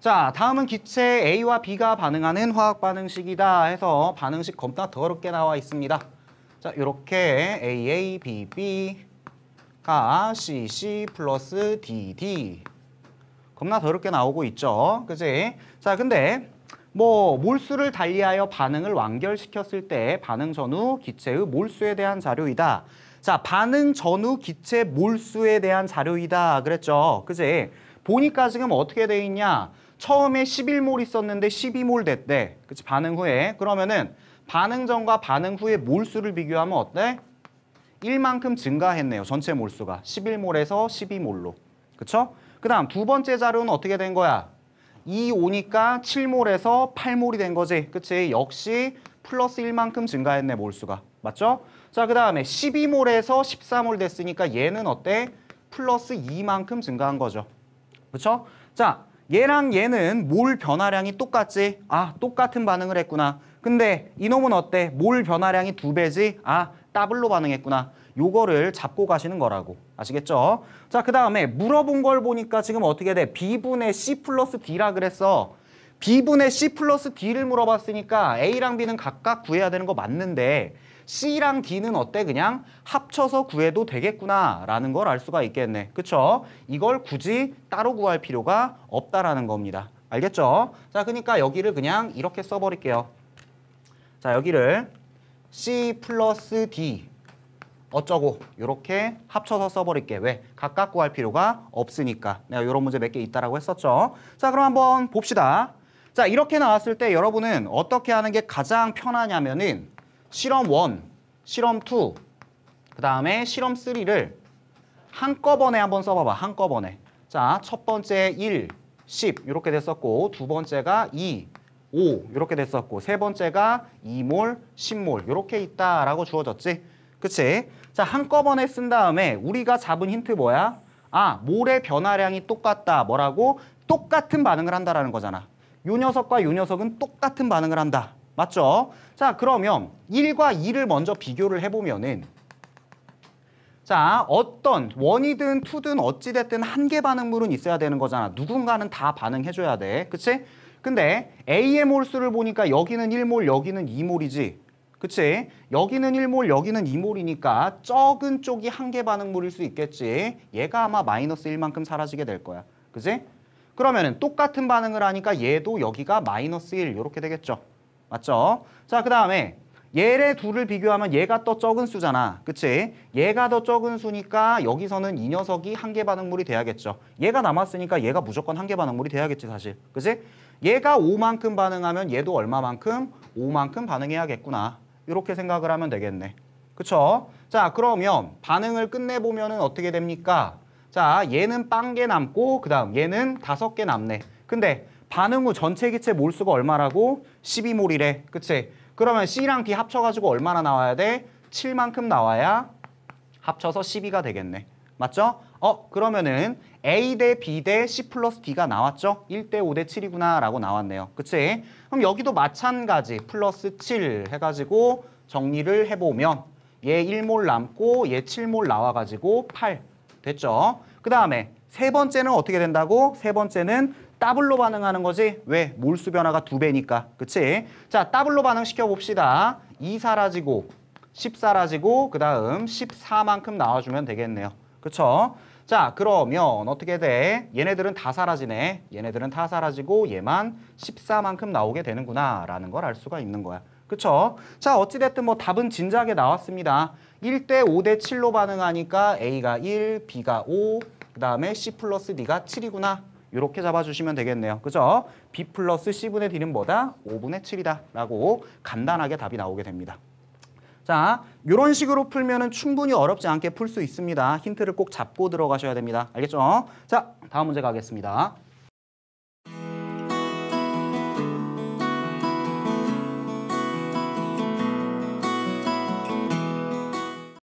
자, 다음은 기체 A와 B가 반응하는 화학 반응식이다 해서 반응식 겁나 더럽게 나와 있습니다. 자, 이렇게 AA, BB가 CC 플러스 DD 겁나 더럽게 나오고 있죠. 그지? 자, 근데 뭐 몰수를 달리하여 반응을 완결시켰을 때 반응 전후 기체의 몰수에 대한 자료이다. 자, 반응 전후 기체 몰수에 대한 자료이다 그랬죠. 그지? 보니까 지금 어떻게 돼 있냐? 처음에 11몰 있었는데 12몰 됐대. 그치 반응 후에. 그러면은 반응 전과 반응 후에 몰수를 비교하면 어때? 1만큼 증가했네요. 전체 몰수가 11몰에서 12몰로. 그쵸? 그 다음 두 번째 자료는 어떻게 된 거야? 2 오니까 7몰에서 8몰이 된 거지. 그치? 역시 플러스 1만큼 증가했네 몰수가. 맞죠? 자, 그 다음에 12몰에서 13몰 됐으니까 얘는 어때? 플러스 2만큼 증가한 거죠. 그쵸? 자, 얘랑 얘는 몰 변화량이 똑같지? 아, 똑같은 반응을 했구나. 근데 이놈은 어때? 몰 변화량이 두 배지? 아, 더블로 반응했구나. 요거를 잡고 가시는 거라고. 아시겠죠? 자, 그 다음에 물어본 걸 보니까 지금 어떻게 돼? B분의 C 플러스 D라 그랬어. B분의 C 플러스 D를 물어봤으니까 A랑 B는 각각 구해야 되는 거 맞는데 C랑 D는 어때 그냥 합쳐서 구해도 되겠구나라는 걸 알 수가 있겠네. 그쵸? 이걸 굳이 따로 구할 필요가 없다라는 겁니다. 알겠죠? 자, 그러니까 여기를 그냥 이렇게 써버릴게요. 자, 여기를 C 플러스 D 어쩌고 이렇게 합쳐서 써버릴게. 왜? 각각 구할 필요가 없으니까. 내가 이런 문제 몇 개 있다라고 했었죠. 자, 그럼 한번 봅시다. 자, 이렇게 나왔을 때 여러분은 어떻게 하는 게 가장 편하냐면은 실험 1, 실험 2, 그 다음에 실험 3를 한꺼번에 한번 써봐봐. 한꺼번에. 자, 첫 번째 1, 10 이렇게 됐었고 두 번째가 2, 5 이렇게 됐었고 세 번째가 2몰, 10몰 이렇게 있다라고 주어졌지. 그치? 자, 한꺼번에 쓴 다음에 우리가 잡은 힌트 뭐야? 아, 몰의 변화량이 똑같다. 뭐라고? 똑같은 반응을 한다라는 거잖아. 요 녀석과 요 녀석은 똑같은 반응을 한다. 맞죠? 자, 그러면 1과 2를 먼저 비교를 해보면은 자, 어떤 원이든 투든 어찌됐든 한계 반응물은 있어야 되는 거잖아. 누군가는 다 반응해줘야 돼. 그치? 근데 A의 몰수를 보니까 여기는 1몰, 여기는 2몰이지. 그치? 여기는 1몰, 여기는 2몰이니까 적은 쪽이 한계 반응물일 수 있겠지. 얘가 아마 마이너스 1만큼 사라지게 될 거야. 그치? 그러면 똑같은 반응을 하니까 얘도 여기가 마이너스 1 이렇게 되겠죠. 맞죠? 자, 그 다음에 얘네 둘을 비교하면 얘가 더 적은 수잖아. 그치? 얘가 더 적은 수니까 여기서는 이 녀석이 한계 반응물이 돼야겠죠. 얘가 남았으니까 얘가 무조건 한계 반응물이 돼야겠지 사실. 그치? 얘가 5만큼 반응하면 얘도 얼마만큼? 5만큼 반응해야겠구나. 이렇게 생각을 하면 되겠네. 그쵸? 자 그러면 반응을 끝내보면 은 어떻게 됩니까? 자 얘는 빵개 남고 그 다음 얘는 다섯 개 남네. 근데 반응 후 전체 기체 몰수가 얼마라고? 12몰이래. 그치? 그러면 C랑 B 합쳐가지고 얼마나 나와야 돼? 7만큼 나와야 합쳐서 12가 되겠네. 맞죠? 어 그러면은 A 대 B 대 C 플러스 D가 나왔죠? 1 대 5 대 7이구나 라고 나왔네요. 그치? 그럼 여기도 마찬가지 플러스 7 해가지고 정리를 해보면 얘 1몰 남고 얘 7몰 나와가지고 8 됐죠? 그 다음에 세 번째는 어떻게 된다고? 세 번째는 더블로 반응하는 거지. 왜? 몰수 변화가 두 배니까. 그치? 자, 더블로 반응시켜 봅시다. 2 사라지고 10 사라지고 그 다음 14만큼 나와주면 되겠네요. 그쵸? 자, 그러면 어떻게 돼? 얘네들은 다 사라지네. 얘네들은 다 사라지고 얘만 14만큼 나오게 되는구나 라는 걸 알 수가 있는 거야. 그쵸? 자, 어찌됐든 뭐 답은 진작에 나왔습니다. 1대 5대 7로 반응하니까 A가 1, B가 5, 그 다음에 C 플러스 D가 7이구나. 이렇게 잡아주시면 되겠네요. 그죠? B 플러스 C분의 D는 뭐다? 5분의 7이다. 라고 간단하게 답이 나오게 됩니다. 자, 이런 식으로 풀면 은 충분히 어렵지 않게 풀 수 있습니다. 힌트를 꼭 잡고 들어가셔야 됩니다. 알겠죠? 자, 다음 문제 가겠습니다.